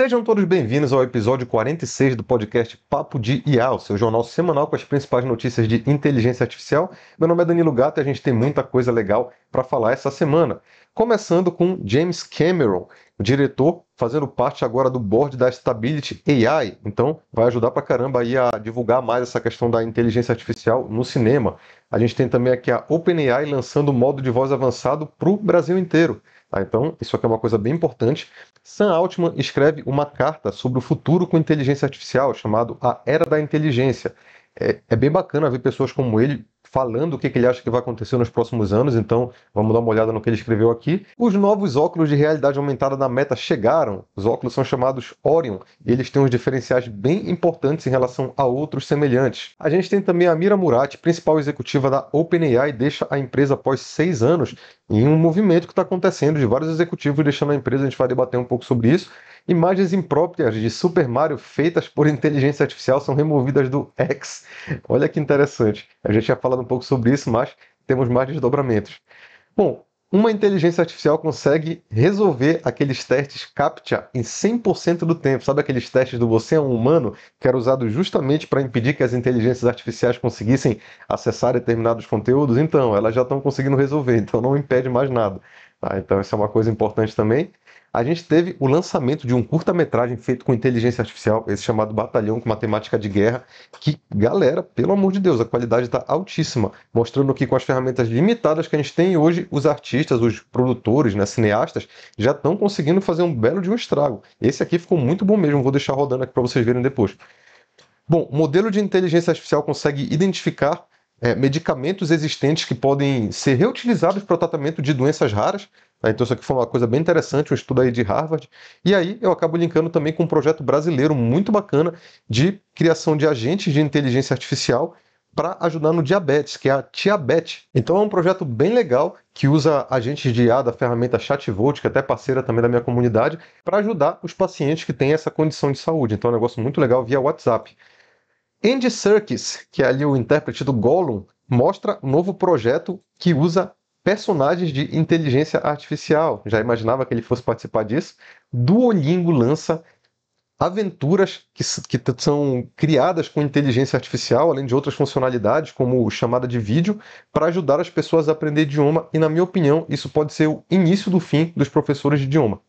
Sejam todos bem-vindos ao episódio 46 do podcast Papo de IA, o seu jornal semanal com as principais notícias de inteligência artificial. Meu nome é Danilo Gato e a gente tem muita coisa legal para falar essa semana. Começando com James Cameron, o diretor fazendo parte agora do board da Stability AI. Então, vai ajudar para caramba aí a divulgar mais essa questão da inteligência artificial no cinema. A gente tem também aqui a OpenAI lançando o modo de voz avançado para o Brasil inteiro. Tá? Então, isso aqui é uma coisa bem importante. Sam Altman escreve uma carta sobre o futuro com inteligência artificial, chamado A Era da Inteligência. É, é bem bacana ver pessoas como ele falando o que, ele acha que vai acontecer nos próximos anos, então vamos dar uma olhada no que ele escreveu aqui. Os novos óculos de realidade aumentada da Meta chegaram. Os óculos são chamados Orion e eles têm uns diferenciais bem importantes em relação a outros semelhantes. A gente tem também a Mira Murati, principal executiva da OpenAI, deixa a empresa após seis anos em um movimento que está acontecendo de vários executivos deixando a empresa, a gente vai debater um pouco sobre isso. Imagens impróprias de Super Mario feitas por inteligência artificial são removidas do X. Olha que interessante. A gente já tinha falado um pouco sobre isso, mas temos mais desdobramentos. Bom, uma inteligência artificial consegue resolver aqueles testes CAPTCHA em 100% do tempo. Sabe aqueles testes do você é um humano, que era usado justamente para impedir que as inteligências artificiais conseguissem acessar determinados conteúdos? Então, elas já estão conseguindo resolver, então não impede mais nada. Tá? Então, essa é uma coisa importante também. A gente teve o lançamento de um curta-metragem feito com inteligência artificial, esse chamado Batalhão com Matemática de Guerra, que, galera, pelo amor de Deus, a qualidade está altíssima, mostrando que com as ferramentas limitadas que a gente tem hoje, os artistas, os produtores, né, cineastas, já estão conseguindo fazer um belo de um estrago. Esse aqui ficou muito bom mesmo, vou deixar rodando aqui para vocês verem depois. Bom, o modelo de inteligência artificial consegue identificar é, medicamentos existentes que podem ser reutilizados para o tratamento de doenças raras. Tá? Então, isso aqui foi uma coisa bem interessante, um estudo aí de Harvard. E aí eu acabo linkando também com um projeto brasileiro muito bacana de criação de agentes de inteligência artificial para ajudar no diabetes, que é a Tiabet. Então é um projeto bem legal que usa agentes de IA da ferramenta ChatVolt, que é até parceira também da minha comunidade, para ajudar os pacientes que têm essa condição de saúde. Então é um negócio muito legal via WhatsApp. Andy Serkis, que é ali o intérprete do Gollum, mostra um novo projeto que usa personagens de inteligência artificial. Já imaginava que ele fosse participar disso. Duolingo lança aventuras que, que são criadas com inteligência artificial, além de outras funcionalidades, como chamada de vídeo, para ajudar as pessoas a aprender idioma. E, na minha opinião, isso pode ser o início do fim dos professores de idioma.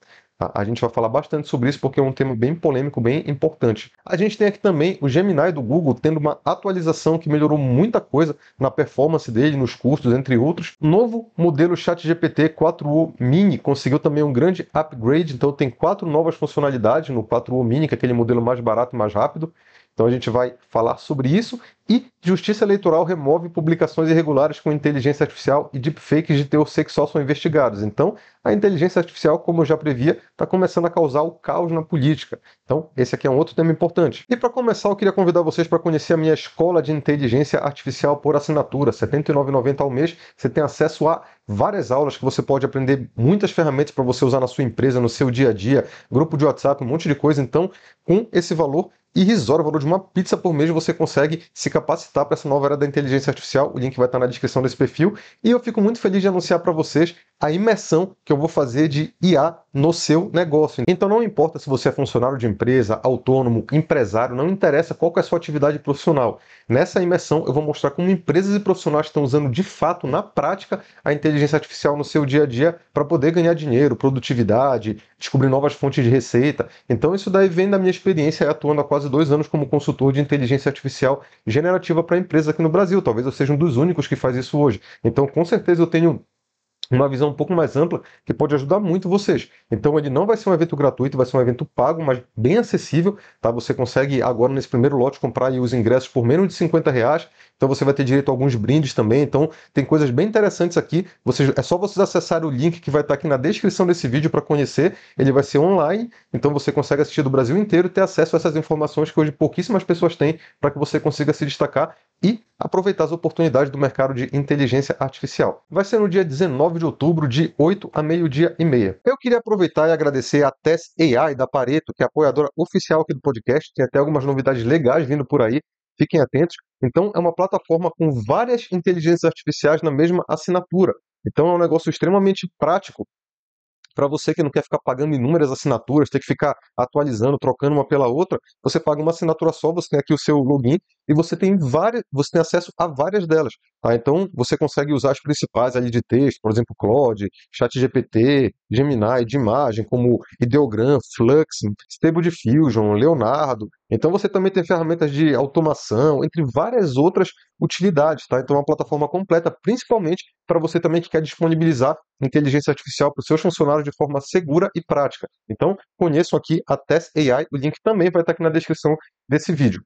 A gente vai falar bastante sobre isso porque é um tema bem polêmico, bem importante. A gente tem aqui também o Gemini do Google tendo uma atualização que melhorou muita coisa na performance dele, nos custos, entre outros. novo modelo ChatGPT 4o Mini conseguiu também um grande upgrade, então tem quatro novas funcionalidades no 4o Mini, que é aquele modelo mais barato e mais rápido. Então a gente vai falar sobre isso e Justiça Eleitoral remove publicações irregulares com inteligência artificial e deepfakes de teor sexual são investigados. Então, a inteligência artificial, como eu já previa, está começando a causar o caos na política. Então, esse aqui é um outro tema importante. E para começar, eu queria convidar vocês para conhecer a minha escola de inteligência artificial por assinatura, R$ 79,90 ao mês. Você tem acesso a várias aulas que você pode aprender muitas ferramentas para você usar na sua empresa, no seu dia a dia, grupo de WhatsApp, um monte de coisa. Então, com esse valor, irrisório o valor de uma pizza por mês você consegue se capacitar para essa nova era da inteligência artificial. O link vai estar tá na descrição desse perfil. E eu fico muito feliz de anunciar para vocês a imersão que eu vou fazer de IA no seu negócio. Então não importa se você é funcionário de empresa, autônomo, empresário, não interessa qual é a sua atividade profissional. Nessa imersão eu vou mostrar como empresas e profissionais estão usando de fato na prática a inteligência artificial no seu dia a dia para poder ganhar dinheiro, produtividade, descobrir novas fontes de receita. Então isso daí vem da minha experiência atuando há quase dois anos como consultor de inteligência artificial generativa para empresas aqui no Brasil. Talvez eu seja um dos únicos que faz isso hoje. Então com certeza eu tenho uma visão um pouco mais ampla que pode ajudar muito vocês. Então ele não vai ser um evento gratuito, vai ser um evento pago, mas bem acessível, tá? Você consegue agora nesse primeiro lote comprar os ingressos por menos de 50 reais então você vai ter direito a alguns brindes também. Então tem coisas bem interessantes aqui. Vocês, é só vocês acessarem o link que vai estar aqui na descrição desse vídeo para conhecer. Ele vai ser online, então você consegue assistir do Brasil inteiro e ter acesso a essas informações que hoje pouquíssimas pessoas têm para que você consiga se destacar e aproveitar as oportunidades do mercado de inteligência artificial. Vai ser no dia 19 de outubro, de 8 a meio-dia e meia. Eu queria aproveitar e agradecer a Tess AI da Pareto, que é apoiadora oficial aqui do podcast. Tem até algumas novidades legais vindo por aí. Fiquem atentos. Então, é uma plataforma com várias inteligências artificiais na mesma assinatura. Então, é um negócio extremamente prático para você que não quer ficar pagando inúmeras assinaturas, ter que ficar atualizando, trocando uma pela outra, você paga uma assinatura só, você tem aqui o seu login e você tem várias, você tem acesso a várias delas. Tá? Então você consegue usar as principais ali de texto, por exemplo, Claude, ChatGPT, Gemini, de imagem, como Ideogram, Flux, Stable Diffusion, Leonardo, então você também tem ferramentas de automação, entre várias outras utilidades, tá? Então é uma plataforma completa, principalmente para você também que quer disponibilizar inteligência artificial para os seus funcionários de forma segura e prática. Então conheçam aqui a Test AI, o link também vai estar aqui na descrição desse vídeo.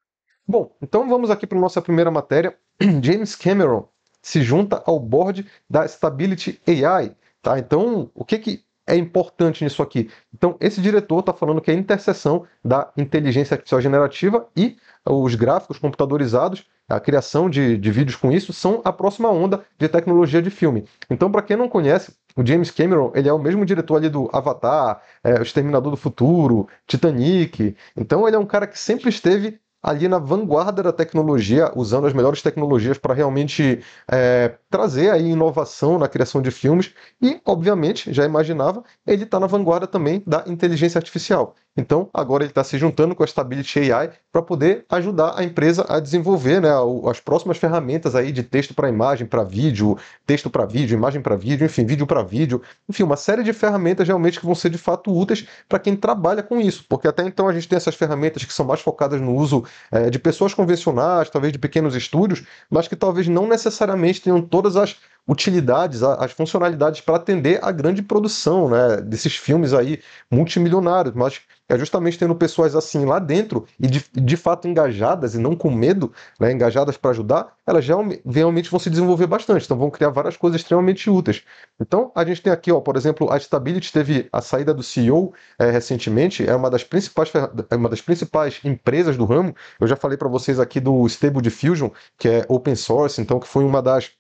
Bom, então vamos aqui para a nossa primeira matéria. James Cameron se junta ao board da Stability AI, tá? Então o que que é importante nisso aqui. Então, esse diretor está falando que é a interseção da inteligência artificial generativa e os gráficos computadorizados, a criação de, de vídeos com isso, são a próxima onda de tecnologia de filme. Então, para quem não conhece, o James Cameron ele é o mesmo diretor ali do Avatar, é, O Exterminador do Futuro, Titanic. Então, ele é um cara que sempre esteve ali na vanguarda da tecnologia, usando as melhores tecnologias para realmente é, trazer aí inovação na criação de filmes. E, obviamente, já imaginava, ele está na vanguarda também da inteligência artificial. Então, agora ele está se juntando com a Stability AI para poder ajudar a empresa a desenvolver né, as próximas ferramentas aí de texto para imagem, para vídeo, texto para vídeo, imagem para vídeo, enfim, vídeo para vídeo, enfim, uma série de ferramentas realmente que vão ser de fato úteis para quem trabalha com isso, porque até então a gente tem essas ferramentas que são mais focadas no uso é, de pessoas convencionais, talvez de pequenos estúdios, mas que talvez não necessariamente tenham todas as utilidades, as funcionalidades para atender a grande produção né, desses filmes aí multimilionários, mas é justamente tendo pessoas assim lá dentro e de, de fato engajadas e não com medo, né, engajadas para ajudar, elas já realmente vão se desenvolver bastante, então vão criar várias coisas extremamente úteis. Então a gente tem aqui, ó, por exemplo, a Stability teve a saída do CEO é, eh, recentemente, é uma das principais é uma das principais empresas do ramo. Eu já falei para vocês aqui do Stable Diffusion, que é open source, então que foi uma das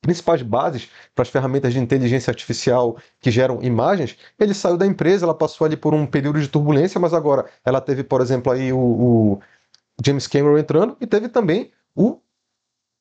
principais bases para as ferramentas de inteligência artificial que geram imagens, ele saiu da empresa, ela passou ali por um período de turbulência, mas agora ela teve, por exemplo, aí o, o James Cameron entrando e teve também o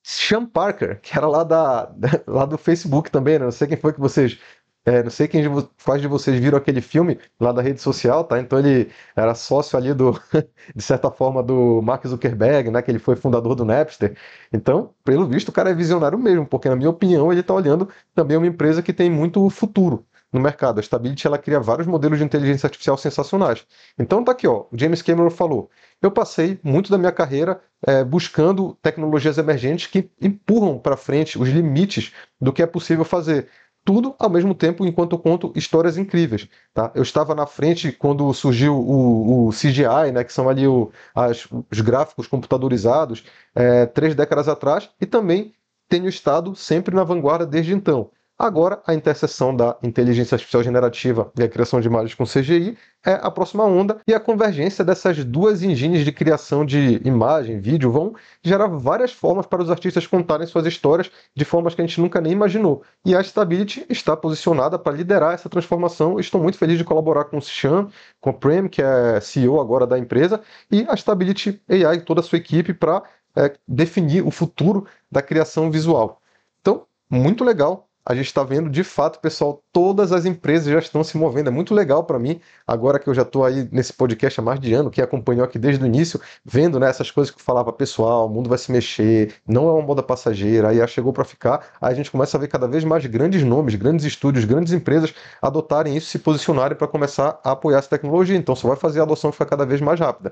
Sean Parker, que era lá, da, lá do Facebook também, né? não sei quem foi que vocês é, não sei quem de, quais de vocês viram aquele filme lá da rede social, tá? Então ele era sócio ali do, de certa forma, do Mark Zuckerberg, né? Que ele foi fundador do Napster. Então, pelo visto, o cara é visionário mesmo, porque na minha opinião ele está olhando também uma empresa que tem muito futuro no mercado. A Stability ela cria vários modelos de inteligência artificial sensacionais. Então tá aqui, ó, James Cameron falou: eu passei muito da minha carreira é, buscando tecnologias emergentes que empurram para frente os limites do que é possível fazer tudo ao mesmo tempo enquanto eu conto histórias incríveis, tá? Eu estava na frente quando surgiu o, o CGI, né, que são ali o, as, os gráficos computadorizados, é, três décadas atrás, e também tenho estado sempre na vanguarda desde então. Agora, a interseção da inteligência artificial generativa e a criação de imagens com CGI é a próxima onda, e a convergência dessas duas engines de criação de imagem, vídeo, vão gerar várias formas para os artistas contarem suas histórias de formas que a gente nunca nem imaginou. E a Stability está posicionada para liderar essa transformação. Estou muito feliz de colaborar com o Sean, com o Prem, que é CEO agora da empresa, e a Stability AI e toda a sua equipe para é, definir o futuro da criação visual. Então, muito legal a gente está vendo de fato, pessoal, todas as empresas já estão se movendo. É muito legal para mim, agora que eu já estou aí nesse podcast há mais de ano, que acompanhou aqui desde o início, vendo né, essas coisas que eu falava, pessoal, o mundo vai se mexer, não é uma moda passageira, aí chegou para ficar. Aí a gente começa a ver cada vez mais grandes nomes, grandes estúdios, grandes empresas adotarem isso, se posicionarem para começar a apoiar essa tecnologia. Então, só vai fazer a adoção ficar cada vez mais rápida.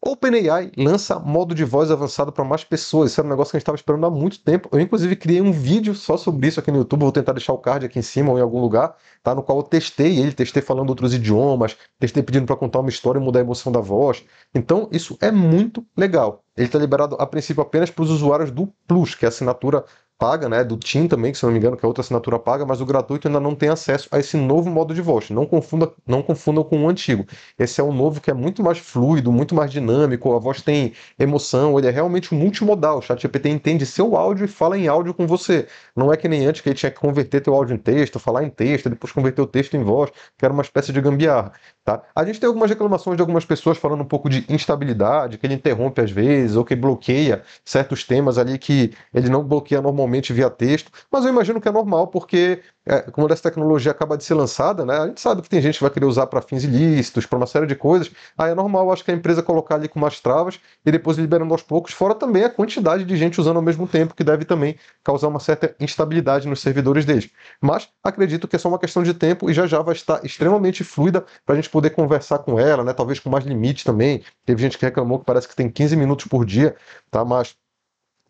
OpenAI lança modo de voz avançado para mais pessoas. Isso era um negócio que a gente estava esperando há muito tempo. Eu, inclusive, criei um vídeo só sobre isso aqui no YouTube. Vou tentar deixar o card aqui em cima ou em algum lugar, tá? No qual eu testei ele, testei falando outros idiomas, testei pedindo para contar uma história e mudar a emoção da voz. Então, isso é muito legal. Ele está liberado a princípio apenas para os usuários do Plus, que é a assinatura paga, né, do TIM também, que se não me engano, que é outra assinatura paga, mas o gratuito ainda não tem acesso a esse novo modo de voz. Não confunda, não confundam com o antigo. Esse é o novo que é muito mais fluido, muito mais dinâmico, a voz tem emoção, ele é realmente multimodal. O ChatGPT entende seu áudio e fala em áudio com você. Não é que nem antes que ele tinha que converter teu áudio em texto, falar em texto, depois converter o texto em voz, que era uma espécie de gambiarra, tá? A gente tem algumas reclamações de algumas pessoas falando um pouco de instabilidade, que ele interrompe às vezes, ou que bloqueia certos temas ali que ele não bloqueia normalmente normalmente via texto, mas eu imagino que é normal, porque é, como essa tecnologia acaba de ser lançada, né, a gente sabe que tem gente que vai querer usar para fins ilícitos, para uma série de coisas. Aí é normal, acho que a empresa colocar ali com umas travas e depois liberando aos poucos, fora também a quantidade de gente usando ao mesmo tempo, que deve também causar uma certa instabilidade nos servidores deles. Mas acredito que é só uma questão de tempo e já já vai estar extremamente fluida para a gente poder conversar com ela, né, talvez com mais limite também. Teve gente que reclamou que parece que tem 15 minutos por dia, tá? Mas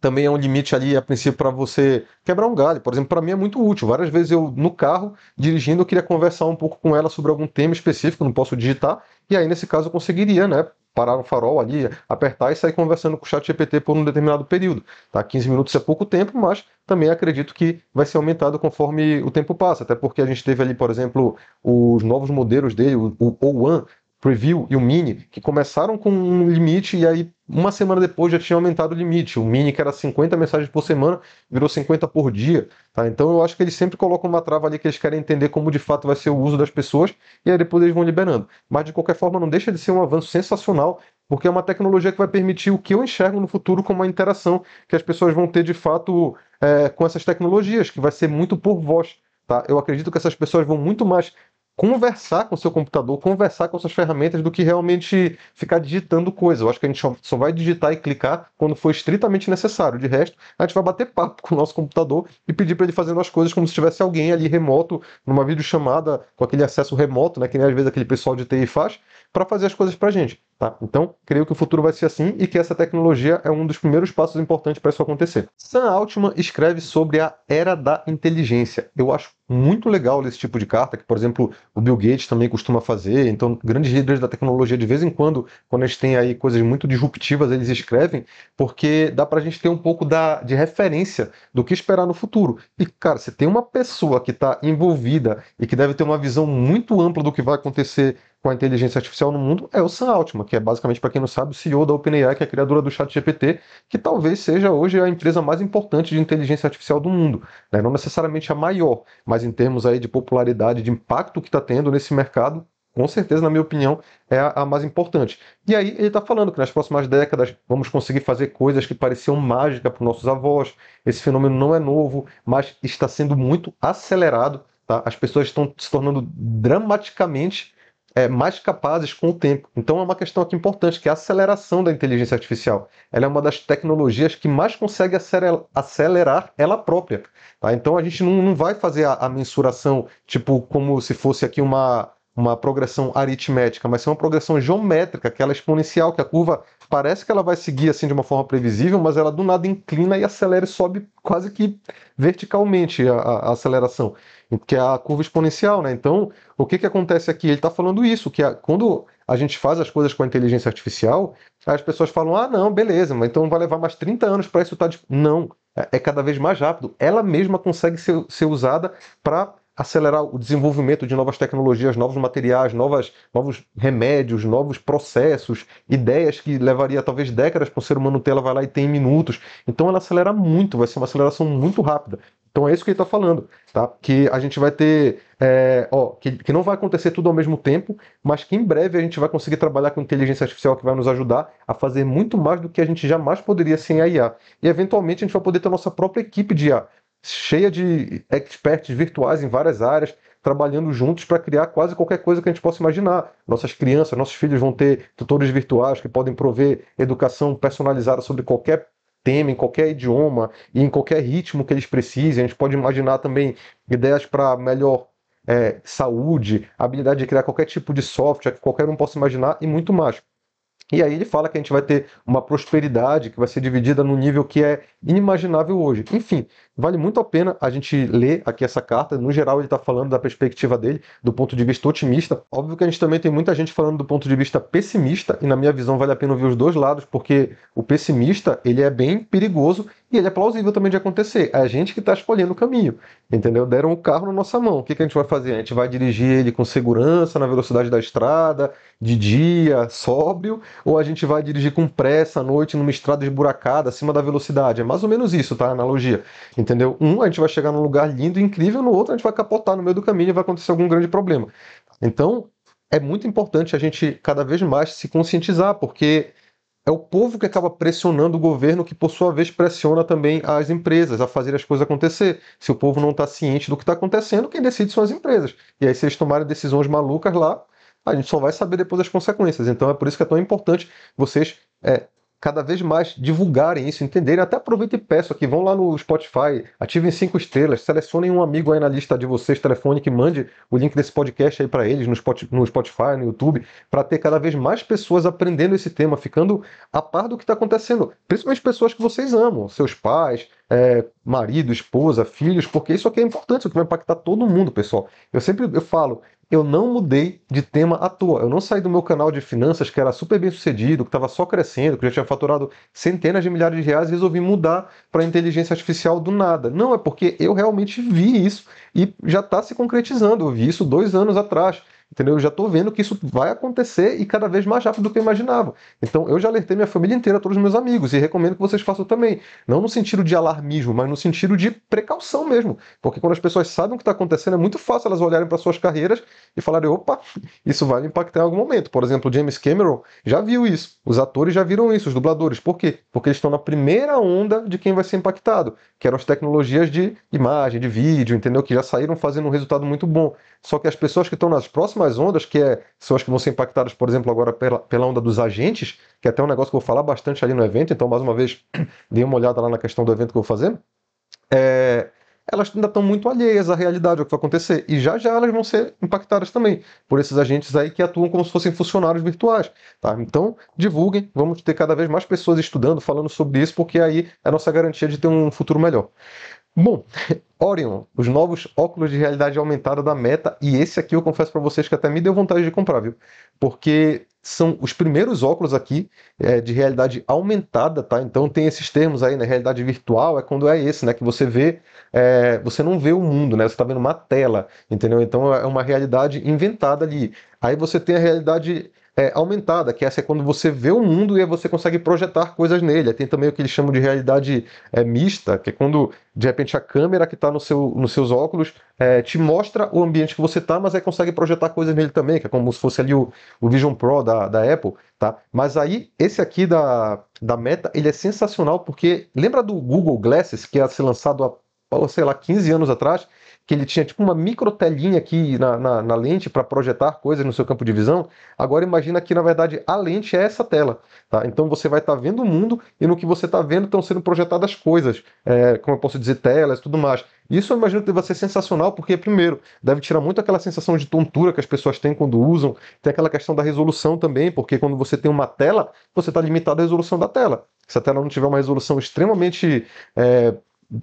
também é um limite ali, a princípio, para você quebrar um galho. Por exemplo, para mim é muito útil. Várias vezes eu, no carro, dirigindo, eu queria conversar um pouco com ela sobre algum tema específico, não posso digitar, e aí, nesse caso, eu conseguiria, né? Parar o farol ali, apertar e sair conversando com o chat GPT por um determinado período. Tá? 15 minutos é pouco tempo, mas também acredito que vai ser aumentado conforme o tempo passa. Até porque a gente teve ali, por exemplo, os novos modelos dele, o, o One, Preview e o Mini, que começaram com um limite e aí uma semana depois já tinha aumentado o limite. O Mini, que era 50 mensagens por semana, virou 50 por dia. Tá? Então eu acho que eles sempre colocam uma trava ali que eles querem entender como de fato vai ser o uso das pessoas e aí depois eles vão liberando. Mas de qualquer forma, não deixa de ser um avanço sensacional, porque é uma tecnologia que vai permitir o que eu enxergo no futuro como uma interação que as pessoas vão ter de fato é, com essas tecnologias, que vai ser muito por voz. Tá? Eu acredito que essas pessoas vão muito mais conversar com o seu computador, conversar com suas ferramentas do que realmente ficar digitando coisa. Eu acho que a gente só vai digitar e clicar quando for estritamente necessário. De resto, a gente vai bater papo com o nosso computador e pedir para ele fazendo as coisas como se tivesse alguém ali remoto, numa videochamada, com aquele acesso remoto, né, que nem às vezes aquele pessoal de TI faz, para fazer as coisas para a gente. Tá? Então, creio que o futuro vai ser assim e que essa tecnologia é um dos primeiros passos importantes para isso acontecer. Sam Altman escreve sobre a era da inteligência. Eu acho muito legal esse tipo de carta, que, por exemplo, o Bill Gates também costuma fazer. Então, grandes líderes da tecnologia, de vez em quando, quando eles têm aí coisas muito disruptivas, eles escrevem, porque dá para a gente ter um pouco da, de referência do que esperar no futuro. E, cara, você tem uma pessoa que está envolvida e que deve ter uma visão muito ampla do que vai acontecer com a inteligência artificial no mundo é o Sam Altman, que é basicamente, para quem não sabe, o CEO da OpenAI, que é a criadora do ChatGPT, que talvez seja hoje a empresa mais importante de inteligência artificial do mundo. Né? Não necessariamente a maior, mas em termos aí de popularidade, de impacto que está tendo nesse mercado, com certeza, na minha opinião, é a, a mais importante. E aí ele está falando que nas próximas décadas vamos conseguir fazer coisas que pareciam mágica para nossos avós. Esse fenômeno não é novo, mas está sendo muito acelerado. Tá? As pessoas estão se tornando dramaticamente é, mais capazes com o tempo. Então é uma questão aqui importante, que é a aceleração da inteligência artificial. Ela é uma das tecnologias que mais consegue acelerar ela própria. Tá? Então a gente não, não vai fazer a, a mensuração, tipo, como se fosse aqui uma uma progressão aritmética, mas é uma progressão geométrica, que é exponencial, que a curva parece que ela vai seguir assim de uma forma previsível, mas ela do nada inclina e acelera e sobe quase que verticalmente a, a aceleração, que é a curva exponencial, né? Então, o que, que acontece aqui? Ele está falando isso, que a, quando a gente faz as coisas com a inteligência artificial, as pessoas falam, ah, não, beleza, mas então vai levar mais 30 anos para isso estar... Tá de... Não, é, é cada vez mais rápido. Ela mesma consegue ser, ser usada para acelerar o desenvolvimento de novas tecnologias, novos materiais, novas, novos remédios, novos processos, ideias que levaria talvez décadas para o ser humano ter, ela vai lá e tem em minutos. Então ela acelera muito, vai ser uma aceleração muito rápida. Então é isso que ele está falando, tá? Que a gente vai ter, é, ó, que, que não vai acontecer tudo ao mesmo tempo, mas que em breve a gente vai conseguir trabalhar com inteligência artificial que vai nos ajudar a fazer muito mais do que a gente jamais poderia sem a IA. E eventualmente a gente vai poder ter a nossa própria equipe de IA cheia de experts virtuais em várias áreas, trabalhando juntos para criar quase qualquer coisa que a gente possa imaginar. Nossas crianças, nossos filhos vão ter tutores virtuais que podem prover educação personalizada sobre qualquer tema, em qualquer idioma e em qualquer ritmo que eles precisem. A gente pode imaginar também ideias para melhor é, saúde, habilidade de criar qualquer tipo de software que qualquer um possa imaginar e muito mais. E aí ele fala que a gente vai ter uma prosperidade que vai ser dividida num nível que é inimaginável hoje. Enfim, vale muito a pena a gente ler aqui essa carta. No geral, ele está falando da perspectiva dele, do ponto de vista otimista. Óbvio que a gente também tem muita gente falando do ponto de vista pessimista, e na minha visão vale a pena ver os dois lados, porque o pessimista ele é bem perigoso e ele é plausível também de acontecer. É a gente que está escolhendo o caminho, entendeu? Deram o carro na nossa mão. O que, que a gente vai fazer? A gente vai dirigir ele com segurança, na velocidade da estrada, de dia, sóbrio, ou a gente vai dirigir com pressa à noite numa estrada esburacada, acima da velocidade? É mais ou menos isso, tá? A analogia. Então, Entendeu? Um, a gente vai chegar num lugar lindo, e incrível, no outro, a gente vai capotar no meio do caminho e vai acontecer algum grande problema. Então, é muito importante a gente cada vez mais se conscientizar, porque é o povo que acaba pressionando o governo, que por sua vez pressiona também as empresas a fazer as coisas acontecer. Se o povo não está ciente do que está acontecendo, quem decide são as empresas. E aí, se eles tomarem decisões malucas lá, a gente só vai saber depois as consequências. Então, é por isso que é tão importante vocês é, cada vez mais divulgarem isso, entenderem. Até aproveito e peço aqui, vão lá no Spotify, ativem cinco estrelas, selecionem um amigo aí na lista de vocês, telefone que mande o link desse podcast aí para eles no Spotify, no YouTube, para ter cada vez mais pessoas aprendendo esse tema, ficando a par do que está acontecendo. Principalmente pessoas que vocês amam, seus pais, é, marido, esposa, filhos, porque isso aqui é importante, isso aqui vai impactar todo mundo, pessoal. Eu sempre eu falo, eu não mudei de tema à toa. Eu não saí do meu canal de finanças, que era super bem sucedido, que estava só crescendo, que já tinha faturado centenas de milhares de reais, e resolvi mudar para inteligência artificial do nada. Não, é porque eu realmente vi isso e já está se concretizando. Eu vi isso dois anos atrás. Entendeu? Eu já estou vendo que isso vai acontecer e cada vez mais rápido do que eu imaginava. Então eu já alertei minha família inteira, todos os meus amigos, e recomendo que vocês façam também. Não no sentido de alarmismo, mas no sentido de precaução mesmo. Porque quando as pessoas sabem o que está acontecendo, é muito fácil elas olharem para suas carreiras e falarem: opa, isso vai me impactar em algum momento. Por exemplo, James Cameron já viu isso. Os atores já viram isso, os dubladores. Por quê? Porque eles estão na primeira onda de quem vai ser impactado, que eram as tecnologias de imagem, de vídeo, entendeu? Que já saíram fazendo um resultado muito bom. Só que as pessoas que estão nas próximas próximas ondas, que é, são as que vão ser impactadas, por exemplo, agora pela, pela onda dos agentes, que é até um negócio que eu vou falar bastante ali no evento, então, mais uma vez, dei uma olhada lá na questão do evento que eu vou fazer. É, elas ainda estão muito alheias à realidade, ao é que vai acontecer. E já já elas vão ser impactadas também por esses agentes aí que atuam como se fossem funcionários virtuais. Tá? Então, divulguem, vamos ter cada vez mais pessoas estudando, falando sobre isso, porque aí é a nossa garantia de ter um futuro melhor. Bom, Orion, os novos óculos de realidade aumentada da Meta, e esse aqui eu confesso para vocês que até me deu vontade de comprar, viu? Porque são os primeiros óculos aqui é, de realidade aumentada, tá? Então tem esses termos aí, né? Realidade virtual é quando é esse, né? Que você vê, é, você não vê o mundo, né? Você está vendo uma tela, entendeu? Então é uma realidade inventada ali. Aí você tem a realidade é, aumentada, que essa é quando você vê o mundo e você consegue projetar coisas nele. Tem também o que eles chamam de realidade é, mista, que é quando de repente a câmera que está no seu, nos seus óculos é, te mostra o ambiente que você está, mas aí consegue projetar coisas nele também, que é como se fosse ali o, o Vision Pro da, da Apple, tá? Mas aí esse aqui da, da Meta, ele é sensacional porque lembra do Google Glasses que ia ser lançado há sei lá 15 anos atrás? que ele tinha tipo uma micro telinha aqui na, na, na lente para projetar coisas no seu campo de visão, agora imagina que na verdade a lente é essa tela. Tá? Então você vai estar tá vendo o mundo e no que você está vendo estão sendo projetadas coisas, é, como eu posso dizer, telas e tudo mais. Isso eu imagino que deve ser sensacional, porque, primeiro, deve tirar muito aquela sensação de tontura que as pessoas têm quando usam, tem aquela questão da resolução também, porque quando você tem uma tela, você está limitado à resolução da tela. Se a tela não tiver uma resolução extremamente é,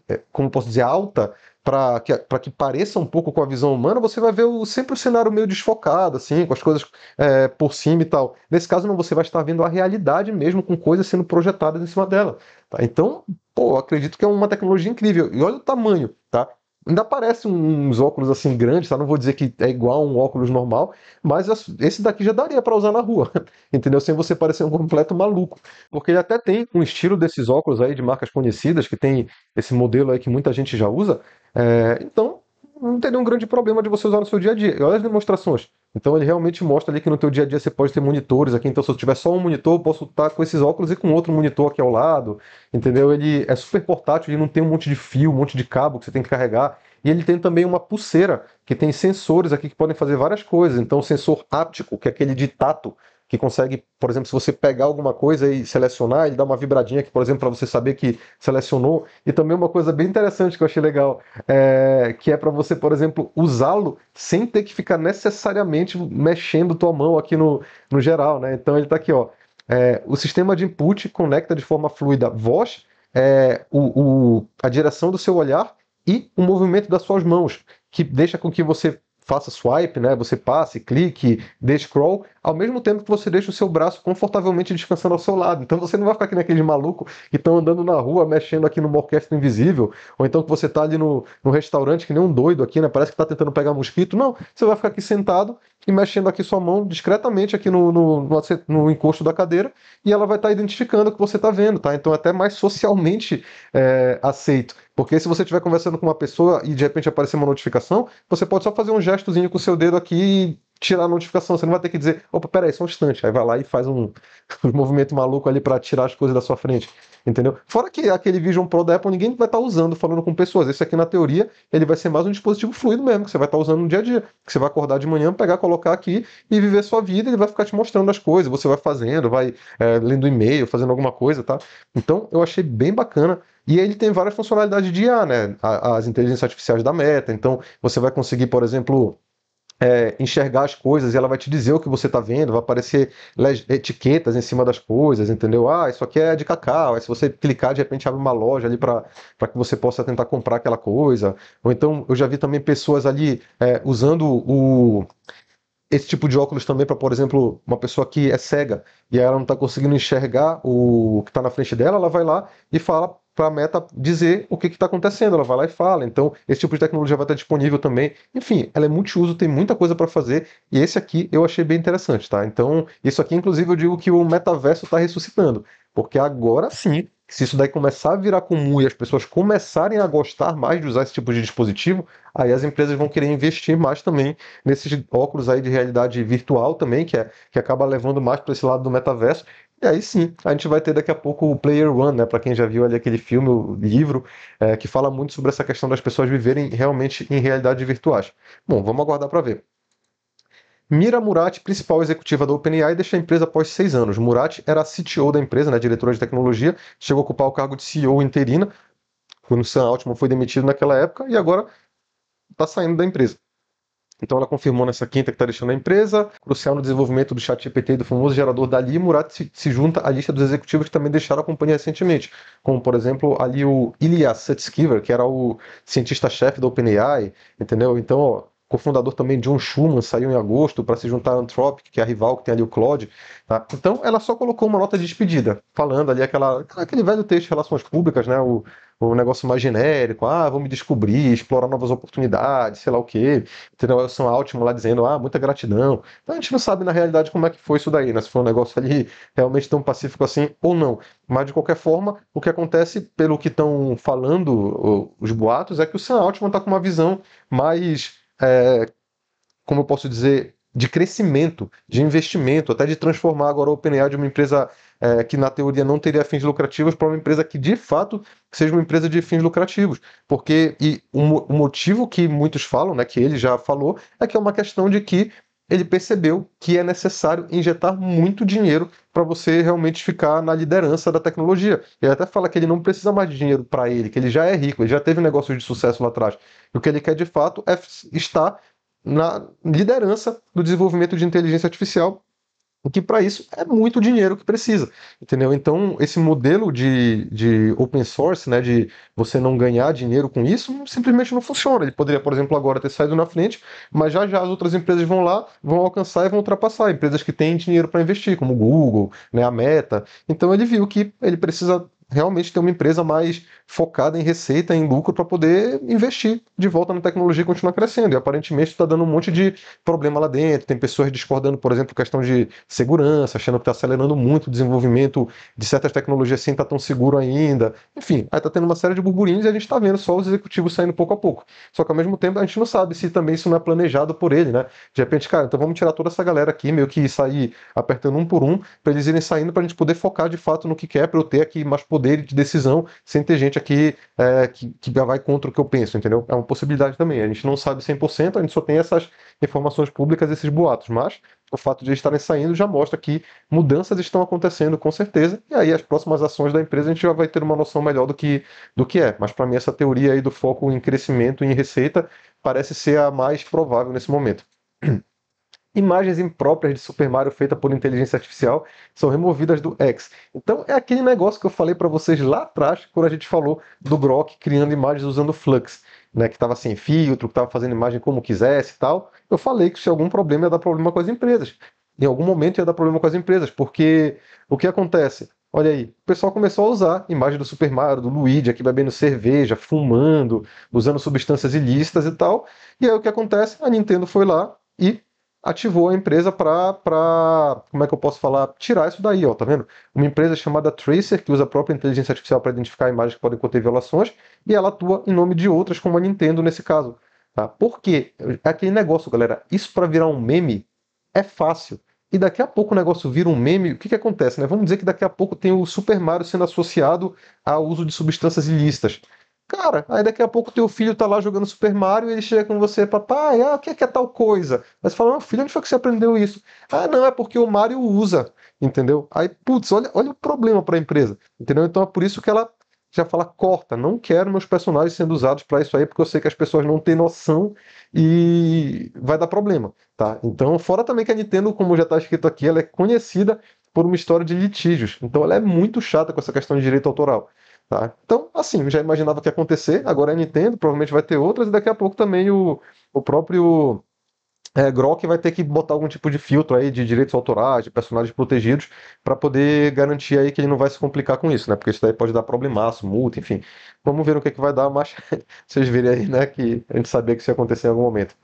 é como posso dizer, alta, para que, que pareça um pouco com a visão humana, você vai ver o, sempre o cenário meio desfocado, assim, com as coisas é, por cima e tal. Nesse caso, não, você vai estar vendo a realidade mesmo, com coisas sendo projetadas em cima dela. Tá? Então, pô, acredito que é uma tecnologia incrível. E olha o tamanho, tá? Ainda parece uns óculos assim grandes, tá? Não vou dizer que é igual um óculos normal, mas esse daqui já daria para usar na rua, entendeu? Sem você parecer um completo maluco. Porque ele até tem um estilo desses óculos aí de marcas conhecidas, que tem esse modelo aí que muita gente já usa. É, então, não teria um grande problema de você usar no seu dia a dia. Olha as demonstrações. Então ele realmente mostra ali que no teu dia a dia você pode ter monitores aqui. Então se eu tiver só um monitor, eu posso estar com esses óculos e com outro monitor aqui ao lado, entendeu? Ele é super portátil, ele não tem um monte de fio, um monte de cabo que você tem que carregar. E ele tem também uma pulseira que tem sensores aqui que podem fazer várias coisas. Então sensor áptico, que é aquele de tato que consegue, por exemplo, se você pegar alguma coisa e selecionar, ele dá uma vibradinha aqui, por exemplo, para você saber que selecionou. E também uma coisa bem interessante que eu achei legal, é, que é para você, por exemplo, usá-lo sem ter que ficar necessariamente mexendo tua mão aqui no, no geral, né? Então ele está aqui, ó. É, o sistema de input conecta de forma fluida voz, é, o, o, a direção do seu olhar e o movimento das suas mãos, que deixa com que você faça swipe, né? Você passe, clique, dê scroll, ao mesmo tempo que você deixa o seu braço confortavelmente descansando ao seu lado. Então você não vai ficar aqui naquele maluco que estão tá andando na rua, mexendo aqui no orquestra invisível, ou então que você está ali no, no restaurante que nem um doido aqui, né? Parece que está tentando pegar mosquito. Não, você vai ficar aqui sentado e mexendo aqui sua mão discretamente aqui no, no, no, no encosto da cadeira e ela vai estar tá identificando o que você está vendo, tá? Então é até mais socialmente é, aceito. Porque se você estiver conversando com uma pessoa e de repente aparecer uma notificação, você pode só fazer um gestozinho com o seu dedo aqui e tirar a notificação. Você não vai ter que dizer, opa, peraí, só um instante. Aí vai lá e faz um, um movimento maluco ali para tirar as coisas da sua frente. Entendeu? Fora que aquele Vision Pro da Apple ninguém vai estar tá usando falando com pessoas. Esse aqui, na teoria, ele vai ser mais um dispositivo fluido mesmo, que você vai estar tá usando no dia a dia. Que você vai acordar de manhã, pegar, colocar aqui e viver sua vida. Ele vai ficar te mostrando as coisas, você vai fazendo, vai é, lendo e-mail, fazendo alguma coisa, tá? Então, eu achei bem bacana e ele tem várias funcionalidades de IA, né? As inteligências artificiais da Meta. Então, você vai conseguir, por exemplo, é, enxergar as coisas e ela vai te dizer o que você está vendo, vai aparecer etiquetas em cima das coisas, entendeu? Ah, isso aqui é de cacau. Aí se você clicar, de repente abre uma loja ali para que você possa tentar comprar aquela coisa. Ou então eu já vi também pessoas ali é, usando o esse tipo de óculos também para, por exemplo, uma pessoa que é cega e ela não está conseguindo enxergar o que está na frente dela, ela vai lá e fala para a Meta dizer o que está acontecendo. Ela vai lá e fala. Então, esse tipo de tecnologia vai estar disponível também. Enfim, ela é multiuso, tem muita coisa para fazer. E esse aqui eu achei bem interessante, tá? Então, isso aqui, inclusive, eu digo que o metaverso está ressuscitando. Porque agora sim se isso daí começar a virar comum e as pessoas começarem a gostar mais de usar esse tipo de dispositivo, aí as empresas vão querer investir mais também nesses óculos aí de realidade virtual também, que, é, que acaba levando mais para esse lado do metaverso. E aí sim, a gente vai ter daqui a pouco o Player One, né? Para quem já viu ali aquele filme, o livro, é, que fala muito sobre essa questão das pessoas viverem realmente em realidades virtuais. Bom, vamos aguardar para ver. Mira Murat, principal executiva da OpenAI, deixa a empresa após seis anos. Murat era a CTO da empresa, né, diretora de tecnologia, chegou a ocupar o cargo de CEO interina, quando o Sam Altman foi demitido naquela época, e agora está saindo da empresa. Então ela confirmou nessa quinta que está deixando a empresa. Crucial no desenvolvimento do chat GPT e do famoso gerador Dali, Murat se, se, junta à lista dos executivos que também deixaram a companhia recentemente. Como, por exemplo, ali o Ilya Sutskever, que era o cientista-chefe da OpenAI, entendeu? Então, ó, cofundador também John Schumann, saiu em agosto para se juntar à Anthropic, que é a rival que tem ali o Claude. Tá? Então ela só colocou uma nota de despedida, falando ali aquela, aquele velho texto de relações públicas, né? O, o negócio mais genérico, ah, vou me descobrir, explorar novas oportunidades, sei lá o quê. Entendeu? o Sam Altman lá dizendo, ah, muita gratidão. Então a gente não sabe na realidade como é que foi isso daí, né? Se foi um negócio ali realmente tão pacífico assim ou não. Mas de qualquer forma, o que acontece, pelo que estão falando os boatos, é que o Sam Altman está com uma visão mais é, como eu posso dizer, de crescimento, de investimento, até de transformar agora a OpenAI de uma empresa é, que na teoria não teria fins lucrativos para uma empresa que de fato seja uma empresa de fins lucrativos. Porque e o, o motivo que muitos falam, né, que ele já falou, é que é uma questão de que ele percebeu que é necessário injetar muito dinheiro para você realmente ficar na liderança da tecnologia. Ele até fala que ele não precisa mais de dinheiro para ele, que ele já é rico, ele já teve negócios de sucesso lá atrás. E o que ele quer de fato é estar na liderança do desenvolvimento de inteligência artificial o que para isso é muito dinheiro que precisa, entendeu? Então, esse modelo de, de open source, né, de você não ganhar dinheiro com isso, simplesmente não funciona. Ele poderia, por exemplo, agora ter saído na frente, mas já já as outras empresas vão lá, vão alcançar e vão ultrapassar. Empresas que têm dinheiro para investir, como o Google, né, a Meta. Então, ele viu que ele precisa realmente ter uma empresa mais focada em receita, em lucro, para poder investir de volta na tecnologia e continuar crescendo. E aparentemente está dando um monte de problema lá dentro. Tem pessoas discordando, por exemplo, questão de segurança, achando que está acelerando muito o desenvolvimento de certas tecnologias sem estar tá tão seguro ainda. Enfim, aí está tendo uma série de burburinhos e a gente está vendo só os executivos saindo pouco a pouco. Só que ao mesmo tempo a gente não sabe se também isso não é planejado por ele, né? De repente, cara, então vamos tirar toda essa galera aqui, meio que sair apertando um por um, para eles irem saindo, para a gente poder focar de fato no que quer, para eu ter aqui mais poder de decisão sem ter gente aqui é, que, que vai contra o que eu penso, entendeu? É uma possibilidade também. A gente não sabe 100%, a gente só tem essas informações públicas, esses boatos, mas o fato de eles estarem saindo já mostra que mudanças estão acontecendo com certeza, e aí as próximas ações da empresa a gente já vai ter uma noção melhor do que, do que é. Mas para mim essa teoria aí do foco em crescimento e em receita parece ser a mais provável nesse momento imagens impróprias de Super Mario feitas por inteligência artificial são removidas do X. Então é aquele negócio que eu falei para vocês lá atrás, quando a gente falou do Brock criando imagens usando Flux, né, que estava sem filtro, que estava fazendo imagem como quisesse e tal. Eu falei que se algum problema ia dar problema com as empresas. Em algum momento ia dar problema com as empresas, porque o que acontece? Olha aí, o pessoal começou a usar imagem do Super Mario, do Luigi aqui bebendo cerveja, fumando, usando substâncias ilícitas e tal. E aí o que acontece? A Nintendo foi lá e ativou a empresa para, como é que eu posso falar, tirar isso daí, ó, tá vendo? Uma empresa chamada Tracer, que usa a própria inteligência artificial para identificar imagens que podem conter violações, e ela atua em nome de outras, como a Nintendo nesse caso. Tá? Por quê? É aquele negócio, galera, isso para virar um meme é fácil. E daqui a pouco o negócio vira um meme, o que, que acontece, né? Vamos dizer que daqui a pouco tem o Super Mario sendo associado ao uso de substâncias ilícitas. Cara, aí daqui a pouco teu filho tá lá jogando Super Mario e ele chega com você, papai, ah, o que é, que é tal coisa? Aí você fala, filho, onde foi que você aprendeu isso? Ah, não, é porque o Mario usa, entendeu? Aí, putz, olha, olha o problema para a empresa, entendeu? Então é por isso que ela já fala, corta, não quero meus personagens sendo usados para isso aí, porque eu sei que as pessoas não têm noção e vai dar problema, tá? Então, fora também que a Nintendo, como já está escrito aqui, ela é conhecida por uma história de litígios. Então ela é muito chata com essa questão de direito autoral. Tá? Então, assim, já imaginava que ia acontecer, agora a é Nintendo provavelmente vai ter outras, e daqui a pouco também o, o próprio é, Grok vai ter que botar algum tipo de filtro aí de direitos autorais, de personagens protegidos, para poder garantir aí que ele não vai se complicar com isso, né? Porque isso daí pode dar problemaço, multa, enfim. Vamos ver o que, é que vai dar, mas vocês verem aí, né, que a gente sabia que isso ia acontecer em algum momento.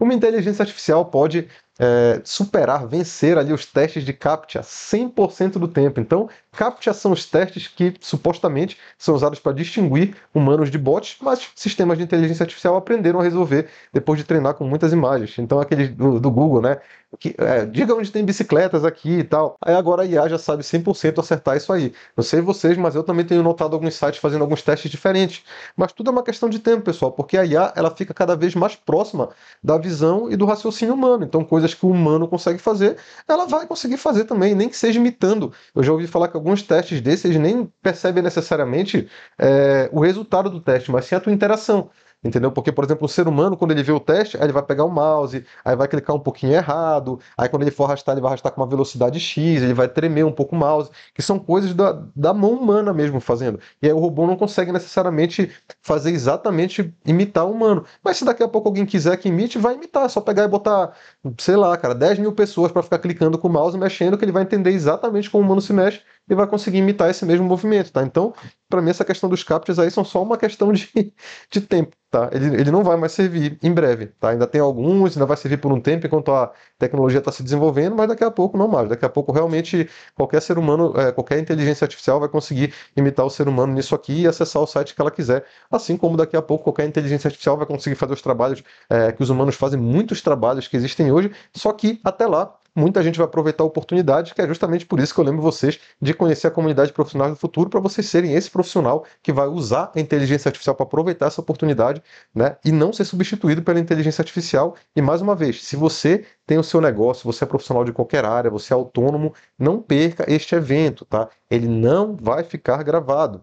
Uma inteligência artificial pode é, superar, vencer ali os testes de CAPTCHA 100% do tempo. Então, CAPTCHA são os testes que supostamente são usados para distinguir humanos de bots, mas sistemas de inteligência artificial aprenderam a resolver depois de treinar com muitas imagens. Então, aqueles do, do Google, né? que, é, diga onde tem bicicletas aqui e tal. Aí agora a IA já sabe 100% acertar isso aí. Não sei vocês, mas eu também tenho notado alguns sites fazendo alguns testes diferentes. Mas tudo é uma questão de tempo, pessoal, porque a IA ela fica cada vez mais próxima da visão e do raciocínio humano. Então, coisas que o humano consegue fazer, ela vai conseguir fazer também, nem que seja imitando. Eu já ouvi falar que alguns testes desses nem percebem necessariamente é, o resultado do teste, mas sim a tua interação. Entendeu? Porque, por exemplo, o ser humano, quando ele vê o teste, aí ele vai pegar o mouse, aí vai clicar um pouquinho errado, aí quando ele for arrastar, ele vai arrastar com uma velocidade X, ele vai tremer um pouco o mouse, que são coisas da, da mão humana mesmo fazendo. E aí o robô não consegue necessariamente fazer exatamente imitar o humano. Mas se daqui a pouco alguém quiser que imite, vai imitar. É só pegar e botar, sei lá, cara, 10 mil pessoas para ficar clicando com o mouse, mexendo, que ele vai entender exatamente como o humano se mexe ele vai conseguir imitar esse mesmo movimento, tá? Então, para mim, essa questão dos captchas aí são só uma questão de, de tempo, tá? Ele, ele não vai mais servir em breve, tá? Ainda tem alguns, ainda vai servir por um tempo enquanto a tecnologia está se desenvolvendo, mas daqui a pouco não mais. Daqui a pouco, realmente, qualquer ser humano, é, qualquer inteligência artificial vai conseguir imitar o ser humano nisso aqui e acessar o site que ela quiser. Assim como daqui a pouco qualquer inteligência artificial vai conseguir fazer os trabalhos é, que os humanos fazem, muitos trabalhos que existem hoje, só que até lá muita gente vai aproveitar a oportunidade, que é justamente por isso que eu lembro vocês de conhecer a comunidade profissional do futuro, para vocês serem esse profissional que vai usar a inteligência artificial para aproveitar essa oportunidade, né? E não ser substituído pela inteligência artificial. E mais uma vez, se você tem o seu negócio, você é profissional de qualquer área, você é autônomo, não perca este evento, tá? Ele não vai ficar gravado.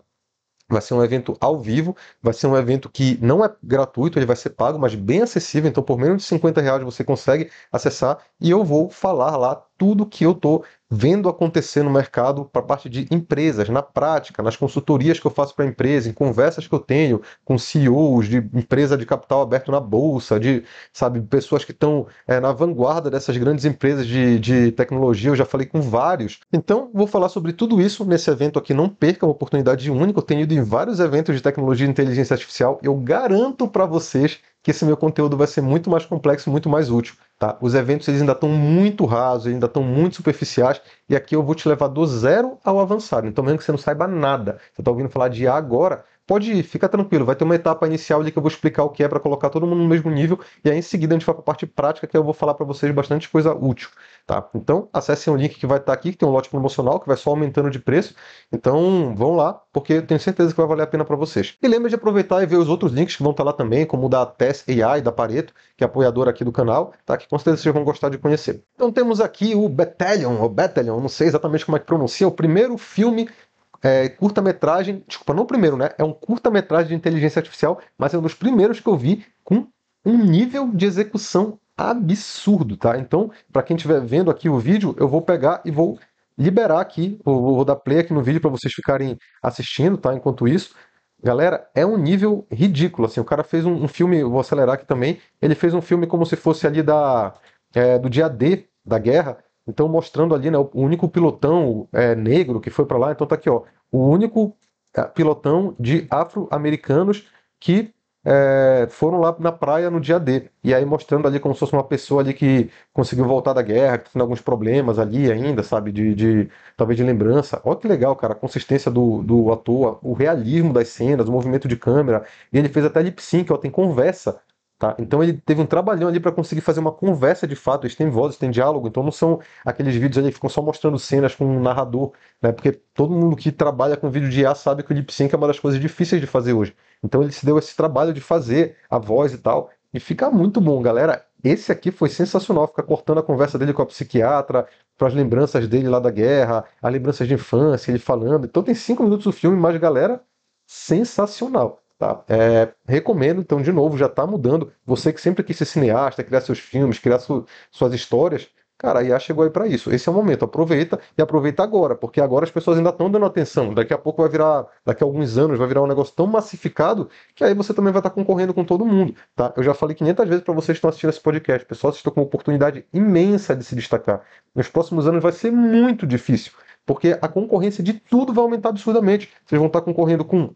Vai ser um evento ao vivo, vai ser um evento que não é gratuito, ele vai ser pago, mas bem acessível. Então, por menos de 50 reais você consegue acessar e eu vou falar lá tudo que eu estou vendo acontecer no mercado para parte de empresas, na prática, nas consultorias que eu faço para a empresa, em conversas que eu tenho com CEOs de empresa de capital aberto na bolsa, de sabe pessoas que estão é, eh, na vanguarda dessas grandes empresas de, de tecnologia. Eu já falei com vários. Então, vou falar sobre tudo isso nesse evento aqui. Não perca uma oportunidade única. Eu tenho ido em vários eventos de tecnologia e inteligência artificial. Eu garanto para vocês que esse meu conteúdo vai ser muito mais complexo, muito mais útil. Tá? Os eventos eles ainda estão muito rasos, ainda estão muito superficiais, e aqui eu vou te levar do zero ao avançado. Então, mesmo que você não saiba nada, você está ouvindo falar de agora, Pode ir, fica tranquilo, vai ter uma etapa inicial ali que eu vou explicar o que é para colocar todo mundo no mesmo nível, e aí em seguida a gente vai para a parte prática que eu vou falar para vocês bastante coisa útil, tá? Então, acessem o link que vai estar tá aqui, que tem um lote promocional que vai só aumentando de preço. Então, vão lá, porque eu tenho certeza que vai valer a pena para vocês. E lembre de aproveitar e ver os outros links que vão estar tá lá também, como o da Tess AI da Pareto, que é apoiadora aqui do canal, tá? Que com certeza vocês vão gostar de conhecer. Então, temos aqui o Battalion, ou Battalion, não sei exatamente como é que pronuncia, o primeiro filme é, curta-metragem, desculpa, não o primeiro, né? É um curta-metragem de inteligência artificial, mas é um dos primeiros que eu vi com um nível de execução absurdo, tá? Então, para quem estiver vendo aqui o vídeo, eu vou pegar e vou liberar aqui, vou, vou dar play aqui no vídeo para vocês ficarem assistindo, tá? Enquanto isso, galera, é um nível ridículo, assim, o cara fez um, um filme, vou acelerar aqui também, ele fez um filme como se fosse ali da, é, do dia D da guerra, então, mostrando ali né, o único pilotão é, negro que foi para lá. Então, tá aqui, ó, o único é, pilotão de afro-americanos que é, foram lá na praia no dia D. E aí mostrando ali como se fosse uma pessoa ali que conseguiu voltar da guerra, que tinha tá alguns problemas ali ainda, sabe? De, de talvez de lembrança. Olha que legal, cara, a consistência do, do ator, o realismo das cenas, o movimento de câmera. E ele fez até lip sync, ó, tem conversa Tá? Então ele teve um trabalhão ali para conseguir fazer uma conversa de fato, eles têm vozes, têm diálogo, então não são aqueles vídeos ali que ficam só mostrando cenas com um narrador, né? porque todo mundo que trabalha com vídeo de IA sabe que o lip sync é uma das coisas difíceis de fazer hoje. Então ele se deu esse trabalho de fazer a voz e tal, e fica muito bom, galera. Esse aqui foi sensacional, fica cortando a conversa dele com a psiquiatra, para as lembranças dele lá da guerra, as lembranças de infância, ele falando. Então tem cinco minutos do filme, mas galera, sensacional. Tá? É, recomendo, então, de novo, já está mudando. Você que sempre quis ser cineasta, criar seus filmes, criar su suas histórias, cara, a IA chegou aí para isso. Esse é o momento, aproveita e aproveita agora, porque agora as pessoas ainda estão dando atenção. Daqui a pouco vai virar, daqui a alguns anos, vai virar um negócio tão massificado que aí você também vai estar tá concorrendo com todo mundo, tá? Eu já falei 500 vezes para vocês que estão assistindo esse podcast, pessoal, vocês estão com uma oportunidade imensa de se destacar. Nos próximos anos vai ser muito difícil porque a concorrência de tudo vai aumentar absurdamente. Vocês vão estar tá concorrendo com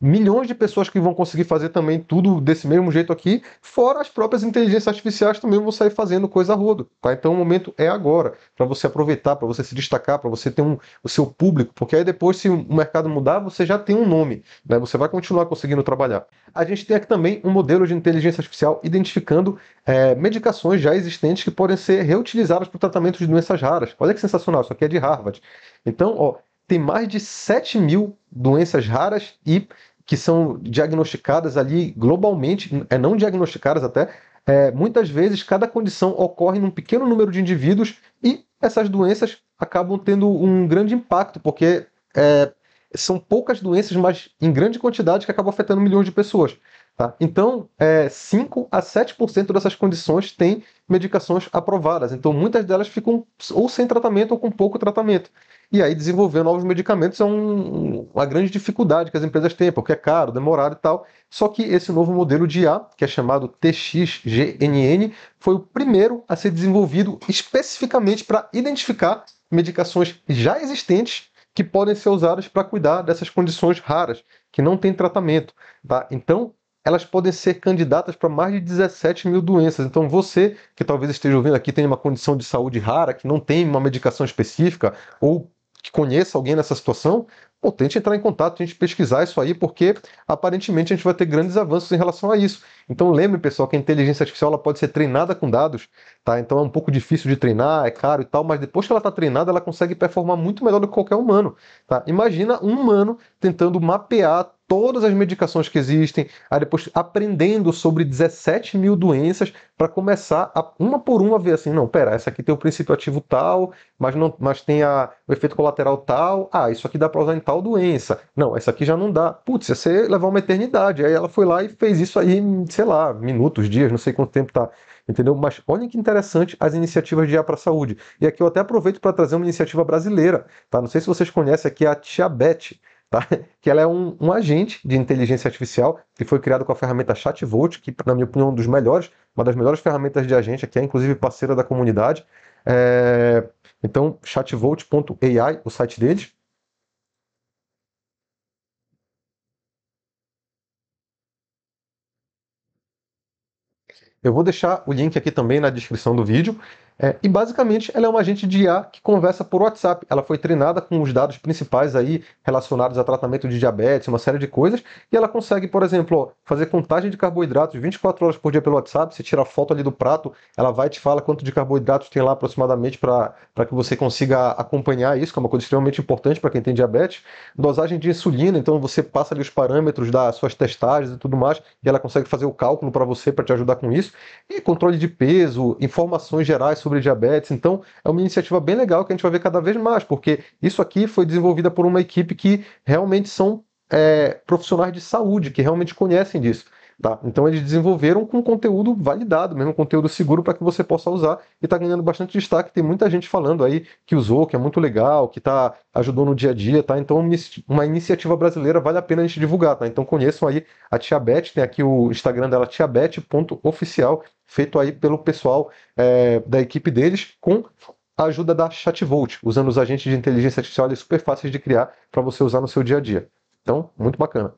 milhões de pessoas que vão conseguir fazer também tudo desse mesmo jeito aqui, fora as próprias inteligências artificiais também vão sair fazendo coisa a rodo, tá? Então o momento é agora, para você aproveitar, para você se destacar, para você ter um, o seu público, porque aí depois se o mercado mudar, você já tem um nome, né? Você vai continuar conseguindo trabalhar. A gente tem aqui também um modelo de inteligência artificial identificando é, medicações já existentes que podem ser reutilizadas para o tratamento de doenças raras. Olha que sensacional, isso aqui é de Harvard. Então, ó, tem mais de 7 mil doenças raras e que são diagnosticadas ali globalmente, é não diagnosticadas até, é, muitas vezes cada condição ocorre num pequeno número de indivíduos e essas doenças acabam tendo um grande impacto, porque é, são poucas doenças, mas em grande quantidade que acabam afetando milhões de pessoas. Tá? Então, é, 5 a 7% dessas condições têm medicações aprovadas. Então, muitas delas ficam ou sem tratamento ou com pouco tratamento. E aí desenvolver novos medicamentos é um, uma grande dificuldade que as empresas têm, porque é caro, demorado e tal. Só que esse novo modelo de IA, que é chamado TXGNN, foi o primeiro a ser desenvolvido especificamente para identificar medicações já existentes que podem ser usadas para cuidar dessas condições raras, que não têm tratamento. Tá? Então, elas podem ser candidatas para mais de 17 mil doenças. Então, você que talvez esteja ouvindo aqui tenha uma condição de saúde rara, que não tem uma medicação específica, ou conheça alguém nessa situação, pô, tente entrar em contato, tente pesquisar isso aí, porque aparentemente a gente vai ter grandes avanços em relação a isso. Então lembre, pessoal, que a inteligência artificial ela pode ser treinada com dados, tá? Então é um pouco difícil de treinar, é caro e tal, mas depois que ela está treinada, ela consegue performar muito melhor do que qualquer humano, tá? Imagina um humano tentando mapear todas as medicações que existem, aí depois aprendendo sobre 17 mil doenças para começar a, uma por uma ver assim, não, pera, essa aqui tem o princípio ativo tal, mas não, mas tem a, o efeito colateral tal, ah, isso aqui dá para usar em tal doença, não, essa aqui já não dá, putz, ia ser levar uma eternidade, aí ela foi lá e fez isso aí, sei lá, minutos, dias, não sei quanto tempo tá, entendeu? Mas olha que interessante as iniciativas de IA para a saúde, e aqui eu até aproveito para trazer uma iniciativa brasileira, tá? Não sei se vocês conhecem aqui a Tiabete, tá? que ela é um, um, agente de inteligência artificial que foi criado com a ferramenta ChatVolt, que na minha opinião é um dos melhores, uma das melhores ferramentas de agente, que é inclusive parceira da comunidade. É... Então, chatvolt.ai, o site deles. Eu vou deixar o link aqui também na descrição do vídeo. É, e basicamente ela é uma agente de IA que conversa por WhatsApp. Ela foi treinada com os dados principais aí relacionados a tratamento de diabetes, uma série de coisas, e ela consegue, por exemplo, fazer contagem de carboidratos 24 horas por dia pelo WhatsApp. Você tira a foto ali do prato, ela vai e te fala quanto de carboidratos tem lá aproximadamente para que você consiga acompanhar isso, que é uma coisa extremamente importante para quem tem diabetes. Dosagem de insulina, então você passa ali os parâmetros das suas testagens e tudo mais, e ela consegue fazer o cálculo para você para te ajudar com isso. E controle de peso, informações gerais sobre diabetes. Então, é uma iniciativa bem legal que a gente vai ver cada vez mais, porque isso aqui foi desenvolvida por uma equipe que realmente são é, profissionais de saúde, que realmente conhecem disso. Tá? Então eles desenvolveram com conteúdo validado, mesmo conteúdo seguro para que você possa usar e está ganhando bastante destaque. Tem muita gente falando aí que usou, que é muito legal, que tá, ajudou no dia a dia, tá? Então uma iniciativa brasileira vale a pena a gente divulgar, tá? Então conheçam aí a Tia Beth, tem aqui o Instagram dela, tiabeth.oficial, feito aí pelo pessoal é, da equipe deles, com a ajuda da ChatVolt, usando os agentes de inteligência artificial ali, super fáceis de criar para você usar no seu dia a dia. Então, muito bacana.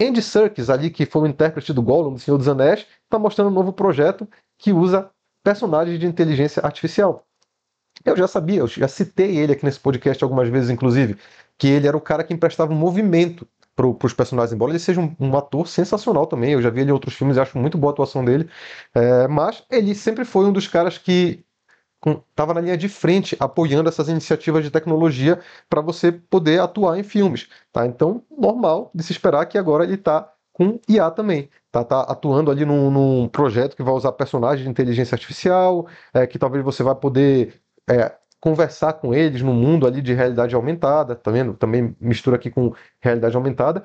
Andy Serkis, ali que foi o intérprete do Gollum do Senhor dos Anéis, está mostrando um novo projeto que usa personagens de inteligência artificial. Eu já sabia, eu já citei ele aqui nesse podcast algumas vezes, inclusive, que ele era o cara que emprestava um movimento para os personagens, embora ele seja um, um, ator sensacional também. Eu já vi ele em outros filmes e acho muito boa a atuação dele. É, mas ele sempre foi um dos caras que estava na linha de frente apoiando essas iniciativas de tecnologia para você poder atuar em filmes. Tá? Então, normal de se esperar que agora ele está com IA também. Tá, tá atuando ali num, num, projeto que vai usar personagens de inteligência artificial, é, que talvez você vai poder é, conversar com eles no mundo ali de realidade aumentada, tá vendo? Também mistura aqui com realidade aumentada.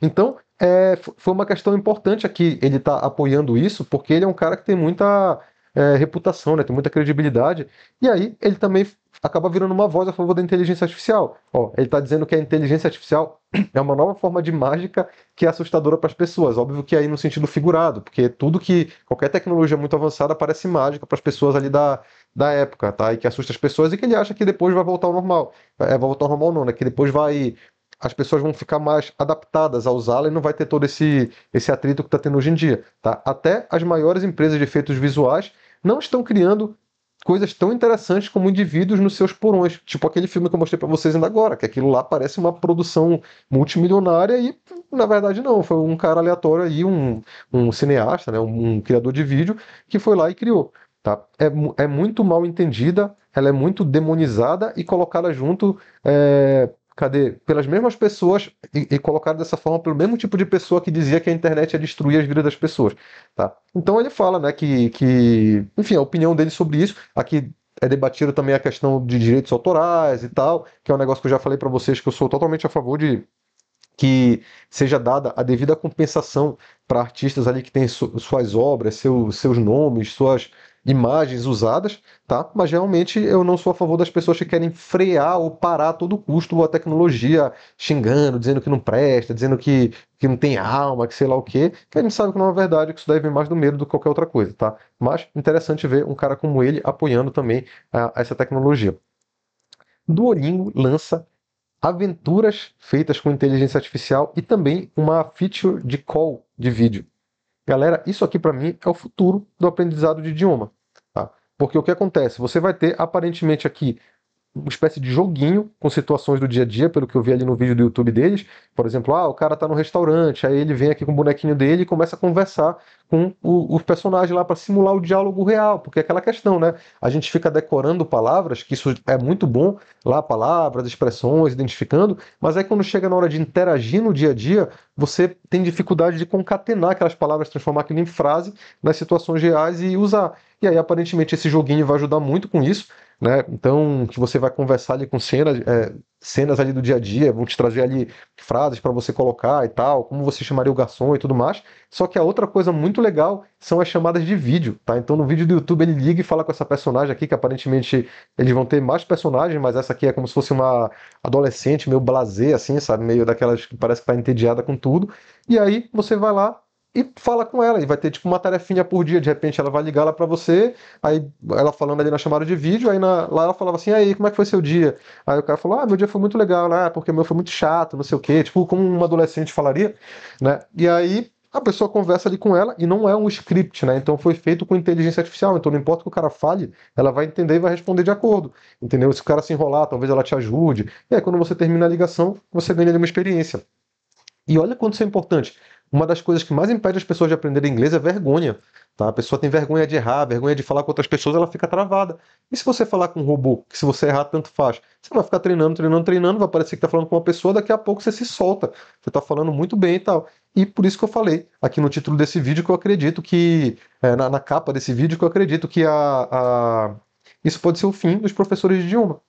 Então, é, foi uma questão importante aqui ele tá apoiando isso, porque ele é um cara que tem muita é, reputação, né? tem muita credibilidade. E aí ele também acaba virando uma voz a favor da inteligência artificial. Ó, ele está dizendo que a inteligência artificial é uma nova forma de mágica que é assustadora para as pessoas. Óbvio que é aí no sentido figurado, porque tudo que qualquer tecnologia muito avançada parece mágica para as pessoas ali da, da época, tá? E que assusta as pessoas e que ele acha que depois vai voltar ao normal. É, vai voltar ao normal não, né? Que depois vai as pessoas vão ficar mais adaptadas a usá-la e não vai ter todo esse, esse atrito que está tendo hoje em dia. Tá? Até as maiores empresas de efeitos visuais não estão criando coisas tão interessantes como indivíduos nos seus porões. Tipo aquele filme que eu mostrei para vocês ainda agora, que aquilo lá parece uma produção multimilionária e, na verdade, não. Foi um cara aleatório aí, um, um cineasta, né, um, um criador de vídeo, que foi lá e criou. Tá? É, é muito mal entendida, ela é muito demonizada e colocada junto é, cadê? Pelas mesmas pessoas e, e colocado dessa forma pelo mesmo tipo de pessoa que dizia que a internet ia destruir as vidas das pessoas, tá? Então ele fala, né, que, que enfim, a opinião dele sobre isso, aqui é debatido também a questão de direitos autorais e tal, que é um negócio que eu já falei para vocês que eu sou totalmente a favor de que seja dada a devida compensação para artistas ali que têm su suas obras, seu, seus nomes, suas imagens usadas, tá? Mas realmente eu não sou a favor das pessoas que querem frear ou parar a todo custo a tecnologia, xingando, dizendo que não presta, dizendo que, que não tem alma, que sei lá o quê, que a gente sabe que não é verdade, que isso deve vir mais do medo do que qualquer outra coisa, tá? Mas interessante ver um cara como ele apoiando também a, a essa tecnologia. Duolingo lança aventuras feitas com inteligência artificial e também uma feature de call de vídeo. Galera, isso aqui para mim é o futuro do aprendizado de idioma. Porque o que acontece? Você vai ter aparentemente aqui uma espécie de joguinho com situações do dia a dia, pelo que eu vi ali no vídeo do YouTube deles. Por exemplo, ah, o cara tá no restaurante, aí ele vem aqui com o bonequinho dele e começa a conversar com os o personagem lá para simular o diálogo real, porque é aquela questão, né? A gente fica decorando palavras, que isso é muito bom, lá palavras, expressões, identificando, mas aí quando chega na hora de interagir no dia a dia, você tem dificuldade de concatenar aquelas palavras, transformar aquilo em frase nas situações reais e usar. E aí, aparentemente, esse joguinho vai ajudar muito com isso, né? Então, que você vai conversar ali com cenas, é, cenas ali do dia a dia, vão te trazer ali frases para você colocar e tal, como você chamaria o garçom e tudo mais. Só que a outra coisa muito legal são as chamadas de vídeo, tá? Então, no vídeo do YouTube, ele liga e fala com essa personagem aqui, que aparentemente eles vão ter mais personagens, mas essa aqui é como se fosse uma adolescente meio blasé, assim, sabe? Meio daquelas que parece que tá entediada com tudo. E aí, você vai lá, e fala com ela. E vai ter tipo uma tarefinha por dia. De repente ela vai ligar lá para você, aí ela falando ali na chamada de vídeo, aí na, lá ela falava assim: aí, como é que foi seu dia? Aí o cara falou: ah, meu dia foi muito legal, né? Ah, porque o meu foi muito chato, não sei o quê. Tipo, como um adolescente falaria, né? E aí a pessoa conversa ali com ela e não é um script, né? Então foi feito com inteligência artificial. Então não importa o que o cara fale, ela vai entender e vai responder de acordo. Entendeu? Se o cara se enrolar, talvez ela te ajude. E aí, quando você termina a ligação, você ganha ali uma experiência. E olha quanto isso é importante uma das coisas que mais impede as pessoas de aprender inglês é vergonha. Tá? A pessoa tem vergonha de errar, vergonha de falar com outras pessoas, ela fica travada. E se você falar com um robô, que se você errar, tanto faz, você vai ficar treinando, treinando, treinando, vai parecer que está falando com uma pessoa, daqui a pouco você se solta, você está falando muito bem e tal. E por isso que eu falei aqui no título desse vídeo que eu acredito que, é, na, na, capa desse vídeo, que eu acredito que a, a... isso pode ser o fim dos professores de idioma.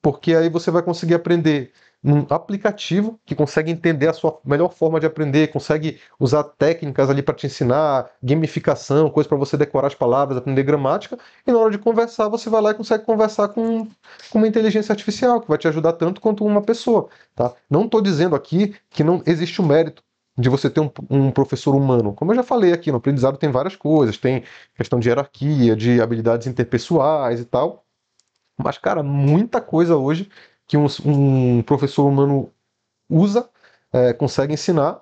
Porque aí você vai conseguir aprender num aplicativo que consegue entender a sua melhor forma de aprender, consegue usar técnicas ali para te ensinar, gamificação, coisa para você decorar as palavras, aprender gramática, e na hora de conversar você vai lá e consegue conversar com, com uma inteligência artificial que vai te ajudar tanto quanto uma pessoa, tá? Não estou dizendo aqui que não existe o mérito de você ter um, um, professor humano. Como eu já falei aqui, no aprendizado tem várias coisas, tem questão de hierarquia, de habilidades interpessoais e tal. Mas, cara, muita coisa hoje que um, um professor humano usa, é, consegue ensinar,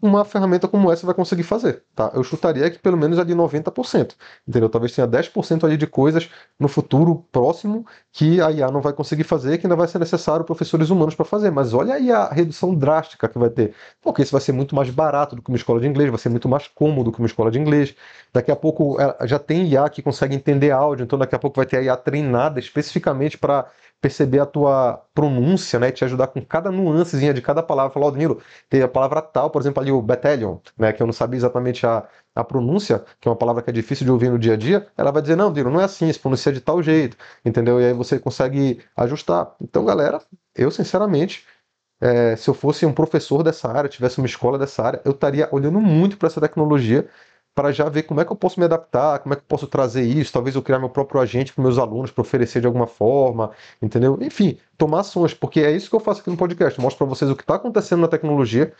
uma ferramenta como essa vai conseguir fazer, tá? Eu chutaria que pelo menos é de 90%, entendeu? Talvez tenha 10% ali de coisas no futuro próximo que a IA não vai conseguir fazer, que ainda vai ser necessário professores humanos para fazer, mas olha aí a redução drástica que vai ter, porque isso vai ser muito mais barato do que uma escola de inglês, vai ser muito mais cômodo que uma escola de inglês, daqui a pouco é, já tem IA que consegue entender áudio, então daqui a pouco vai ter a IA treinada especificamente para perceber a tua pronúncia, né? Te ajudar com cada nuancezinha de cada palavra. Falar, ó, oh, Danilo, tem a palavra tal, por exemplo, ali o battalion, né? Que eu não sabia exatamente a, a pronúncia, que é uma palavra que é difícil de ouvir no dia a dia. Ela vai dizer, não, Danilo, não é assim, se pronuncia de tal jeito, entendeu? E aí você consegue ajustar. Então, galera, eu sinceramente. É, se eu fosse um professor dessa área, tivesse uma escola dessa área, eu estaria olhando muito para essa tecnologia para já ver como é que eu posso me adaptar, como é que eu posso trazer isso, talvez eu criar meu próprio agente para meus alunos para oferecer de alguma forma, entendeu? Enfim, tomar ações, porque é isso que eu faço aqui no podcast. Eu mostro para vocês o que está acontecendo na tecnologia,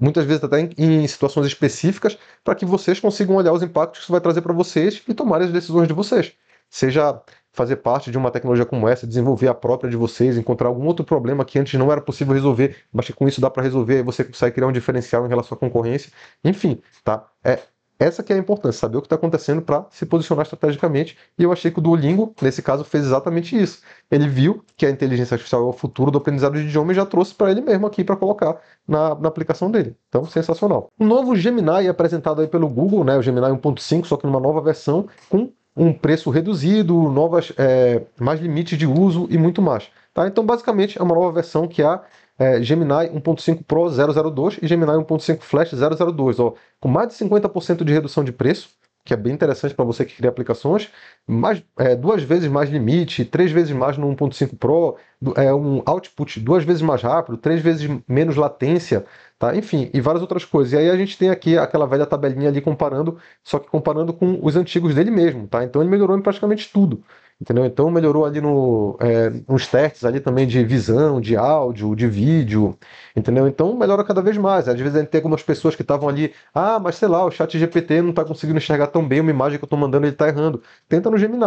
muitas vezes até em, em situações específicas, para que vocês consigam olhar os impactos que isso vai trazer para vocês e tomar as decisões de vocês. Seja fazer parte de uma tecnologia como essa, desenvolver a própria de vocês, encontrar algum outro problema que antes não era possível resolver, mas que com isso dá para resolver, aí você consegue criar um diferencial em relação à concorrência. Enfim, tá? É, essa que é a importância, saber o que está acontecendo para se posicionar estrategicamente. E eu achei que o Duolingo, nesse caso, fez exatamente isso. Ele viu que a inteligência artificial é o futuro do aprendizado de idioma e já trouxe para ele mesmo aqui para colocar na, na, aplicação dele. Então, sensacional. O novo Gemini apresentado aí pelo Google, né, o Gemini 1.5, só que numa nova versão, com um preço reduzido, novas, é, mais limites de uso e muito mais. Tá? Então, basicamente, é uma nova versão que é a é, Gemini 1.5 Pro 002 e Gemini 1.5 Flash 002, ó, com mais de 50% de redução de preço, que é bem interessante para você que cria aplicações, mais, é, duas vezes mais limite, três vezes mais no 1.5 Pro, é, um output duas vezes mais rápido, três vezes menos latência, tá? enfim, e várias outras coisas. E aí a gente tem aqui aquela velha tabelinha ali comparando, só que comparando com os antigos dele mesmo, tá? então ele melhorou em praticamente tudo entendeu? Então melhorou ali no, é, nos testes ali também de visão, de áudio, de vídeo, entendeu? Então melhora cada vez mais. Às vezes a gente tem algumas pessoas que estavam ali, ah, mas sei lá, o chat GPT não está conseguindo enxergar tão bem uma imagem que eu estou mandando, ele está errando. Tenta no Gemini,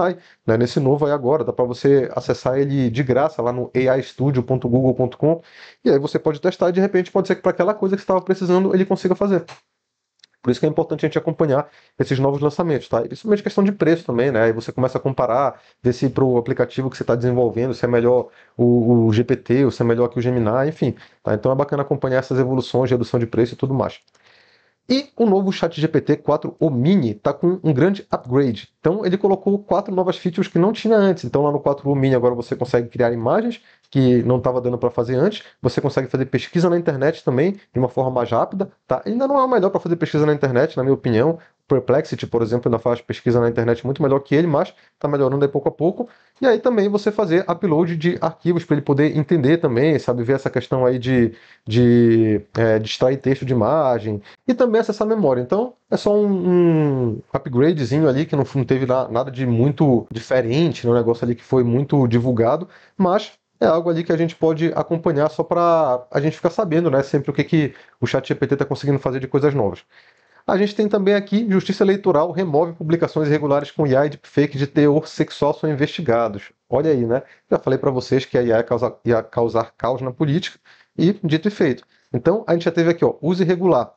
né? Nesse novo aí agora, dá para você acessar ele de graça lá no aistudio.google.com e aí você pode testar e de repente pode ser que para aquela coisa que você estava precisando ele consiga fazer. Por isso que é importante a gente acompanhar esses novos lançamentos, tá? E principalmente questão de preço também, né? Aí você começa a comparar, ver se para o aplicativo que você está desenvolvendo, se é melhor o, o GPT, ou se é melhor que o Gemini, enfim. Tá? Então é bacana acompanhar essas evoluções, redução de preço e tudo mais. E o novo ChatGPT 4 o Mini está com um grande upgrade. Então ele colocou quatro novas features que não tinha antes. Então lá no 4 o Mini agora você consegue criar imagens que não estava dando para fazer antes. Você consegue fazer pesquisa na internet também de uma forma mais rápida. Tá? Ainda não é o melhor para fazer pesquisa na internet, na minha opinião. Perplexity, por exemplo, ainda faz pesquisa na internet muito melhor que ele, mas está melhorando aí pouco a pouco. E aí também você fazer upload de arquivos para ele poder entender também, sabe, ver essa questão aí de, de é, extrair texto de imagem e também acessar memória. Então é só um, um upgradezinho ali que não, não teve na, nada de muito diferente, né, um negócio ali que foi muito divulgado, mas é algo ali que a gente pode acompanhar só para a gente ficar sabendo, né, sempre o que, que o ChatGPT está conseguindo fazer de coisas novas. A gente tem também aqui Justiça Eleitoral remove publicações irregulares com IA e deepfake de teor sexual são investigados. Olha aí, né? Já falei para vocês que a IA ia causar, ia causar caos na política e dito e feito. Então, a gente já teve aqui, ó, uso irregular.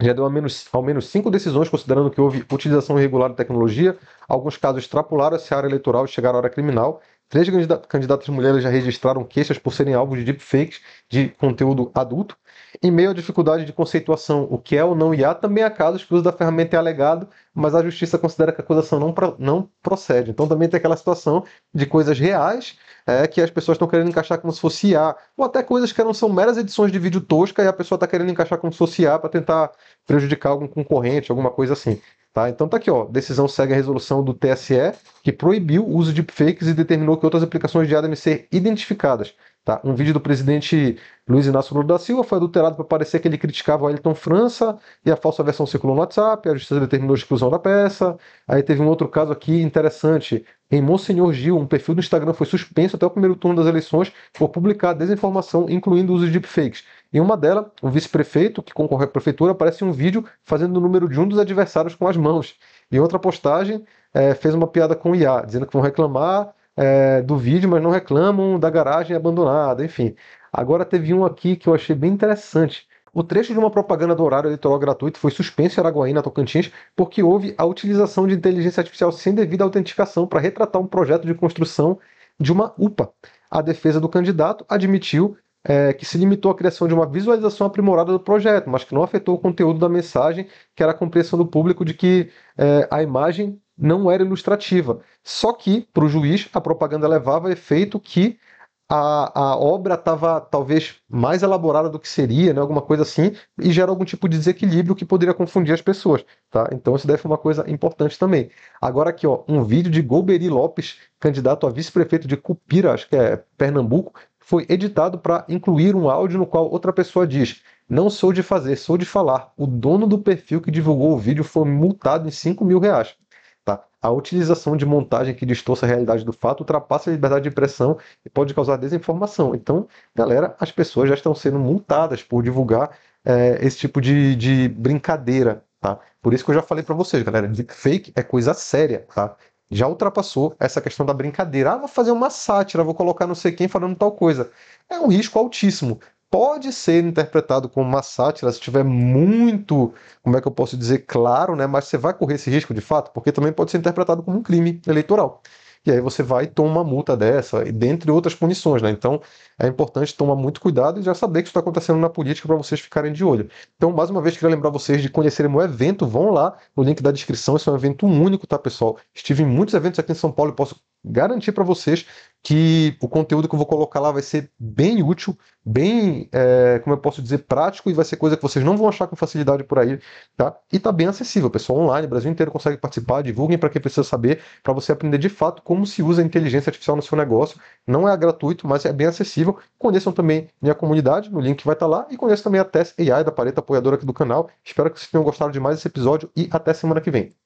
Já deu ao menos, ao menos cinco decisões, considerando que houve utilização irregular de tecnologia. Alguns casos extrapolaram essa área eleitoral e chegaram à área criminal. Três candidatas mulheres já registraram queixas por serem alvos de deepfakes de conteúdo adulto. Em meio à dificuldade de conceituação, o que é ou não IA, também há casos que o uso da ferramenta é alegado, mas a justiça considera que a acusação não, não procede. Então também tem aquela situação de coisas reais é, que as pessoas estão querendo encaixar como se fosse IA, ou até coisas que não são meras edições de vídeo tosca e a pessoa está querendo encaixar como se fosse IA para tentar prejudicar algum concorrente, alguma coisa assim. Tá? Então tá aqui, ó. Decisão segue a resolução do TSE, que proibiu o uso de fakes e determinou que outras aplicações de IA devem ser identificadas. Tá? Um vídeo do presidente Luiz Inácio Lula da Silva foi adulterado para parecer que ele criticava o Elton França e a falsa versão circulou no WhatsApp, a justiça determinou a exclusão da peça. Aí teve um outro caso aqui interessante. Em Monsenhor Gil, um perfil do Instagram foi suspenso até o primeiro turno das eleições por publicar desinformação, incluindo o uso de deepfakes. Em uma delas, o vice-prefeito, que concorre à prefeitura, aparece em um vídeo fazendo o número de um dos adversários com as mãos. E outra postagem é, fez uma piada com o IA, dizendo que vão reclamar é, do vídeo, mas não reclamam da garagem abandonada, enfim. Agora teve um aqui que eu achei bem interessante. O trecho de uma propaganda do horário eleitoral gratuito foi suspenso em Araguaína, Tocantins, porque houve a utilização de inteligência artificial sem devida autenticação para retratar um projeto de construção de uma UPA. A defesa do candidato admitiu é, que se limitou à criação de uma visualização aprimorada do projeto, mas que não afetou o conteúdo da mensagem, que era a compreensão do público de que é, a imagem não era ilustrativa. Só que, para o juiz, a propaganda levava efeito que a, a obra estava talvez mais elaborada do que seria, né, alguma coisa assim, e gera algum tipo de desequilíbrio que poderia confundir as pessoas. Tá? Então isso deve ser uma coisa importante também. Agora aqui, ó, um vídeo de Golbery Lopes, candidato a vice-prefeito de Cupira, acho que é Pernambuco, foi editado para incluir um áudio no qual outra pessoa diz: Não sou de fazer, sou de falar. O dono do perfil que divulgou o vídeo foi multado em 5 mil reais. A utilização de montagem que distorce a realidade do fato ultrapassa a liberdade de impressão e pode causar desinformação. Então, galera, as pessoas já estão sendo multadas por divulgar é, esse tipo de, de brincadeira, tá? Por isso que eu já falei para vocês, galera, fake é coisa séria, tá? já ultrapassou essa questão da brincadeira. Ah, vou fazer uma sátira, vou colocar não sei quem falando tal coisa. É um risco altíssimo, pode ser interpretado como uma sátira se tiver muito, como é que eu posso dizer, claro, né? Mas você vai correr esse risco de fato, porque também pode ser interpretado como um crime eleitoral. E aí você vai e toma uma multa dessa, e dentre outras punições, né? Então é importante tomar muito cuidado e já saber que isso está acontecendo na política para vocês ficarem de olho. Então, mais uma vez, queria lembrar vocês de conhecerem o evento, vão lá no link da descrição, esse é um evento único, tá, pessoal? Estive em muitos eventos aqui em São Paulo e posso garantir para vocês que o conteúdo que eu vou colocar lá vai ser bem útil, bem, é, como eu posso dizer, prático e vai ser coisa que vocês não vão achar com facilidade por aí, tá? E tá bem acessível, pessoal, online, o Brasil inteiro consegue participar, divulguem para quem precisa saber, para você aprender de fato como se usa a inteligência artificial no seu negócio. Não é gratuito, mas é bem acessível. Conheçam também minha comunidade, no link que vai estar tá lá, e conheçam também a Tess AI da Pareta, apoiadora aqui do canal. Espero que vocês tenham gostado de mais esse episódio e até semana que vem.